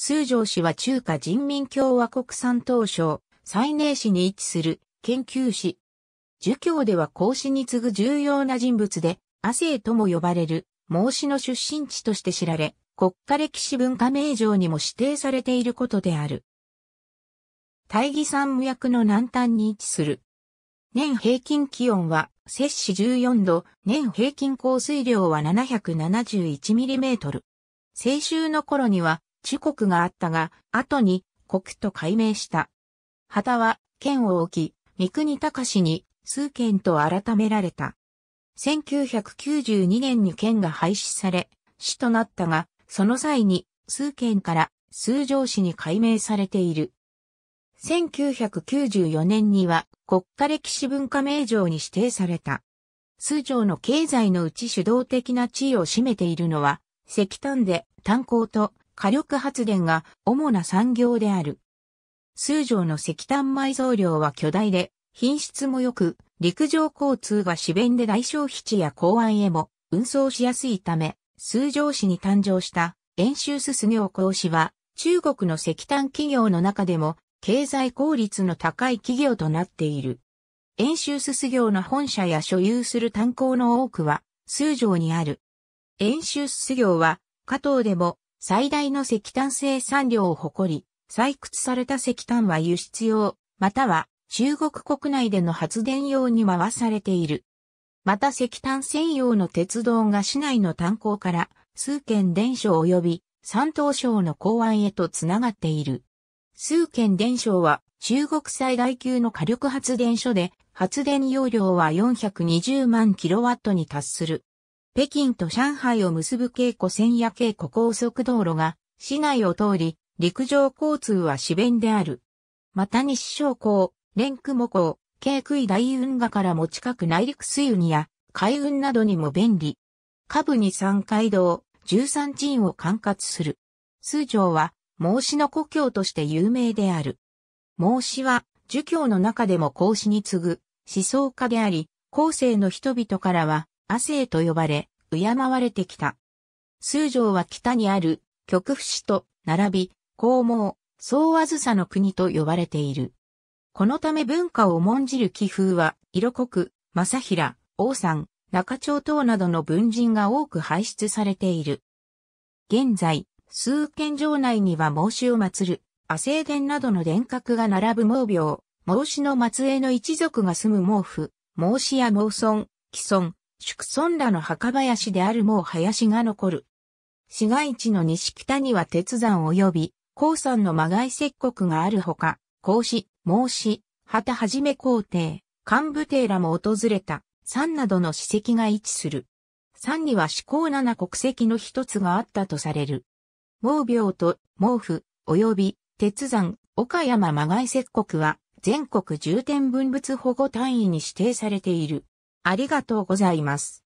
数条氏は中華人民共和国産東省、西寧市に位置する研究士。儒教では孔子に次ぐ重要な人物で、亜生とも呼ばれる、孟子の出身地として知られ、国家歴史文化名城にも指定されていることである。大義山無役の南端に位置する。年平均気温は、摂氏14度、年平均降水量は7 7 1トル。青春の頃には、地国があったが、後に国と改名した。旗は県を置き、三国隆に数県と改められた。1992年に県が廃止され、市となったが、その際に数県から数城市に改名されている。1994年には国家歴史文化名城に指定された。数城の経済のうち主導的な地位を占めているのは、石炭で炭鉱と火力発電が主な産業である。数条の石炭埋蔵量は巨大で、品質も良く、陸上交通が支弁で大消費地や港湾へも運送しやすいため、数条市に誕生した円州すす業講師は、中国の石炭企業の中でも、経済効率の高い企業となっている。円州すす業の本社や所有する炭鉱の多くは、数条にある。円州すす業は、加藤でも最大の石炭生産量を誇り、採掘された石炭は輸出用、または中国国内での発電用に回されている。また石炭専用の鉄道が市内の炭鉱から数軒伝承及び三島省の港湾へとつながっている。数軒伝承は中国最大級の火力発電所で発電容量は420万キロワットに達する。北京と上海を結ぶ京湖線や京湖高速道路が市内を通り、陸上交通は市弁である。また西小港、連雲港、京杭大運河からも近く内陸水運や海運などにも便利。下部に三街道、十三鎮を管轄する。通常は、孟子の故郷として有名である。孟子は、儒教の中でも孔子に次ぐ、思想家であり、後世の人々からは、亜生と呼ばれ、敬われてきた。数条は北にある、極不死と、並び、孔毛、総あずさの国と呼ばれている。このため文化を重んじる気風は、色濃く、正平、王さん、中町等などの文人が多く輩出されている。現在、数県城内には孟子を祀る、亜生殿などの殿閣が並ぶ孟廟、孟子の末裔の一族が住む孟府、孟子や孟村、既村、宿村らの墓林であるもう林が残る。市街地の西北には鉄山及び、鉱山の魔外石国があるほか、孔子、孟子、旗はじめ皇帝、幹部帝らも訪れた、山などの史跡が位置する。山には四高七国籍の一つがあったとされる。毛病と毛布、及び鉄山、岡山魔外石国は、全国重点文物保護単位に指定されている。ありがとうございます。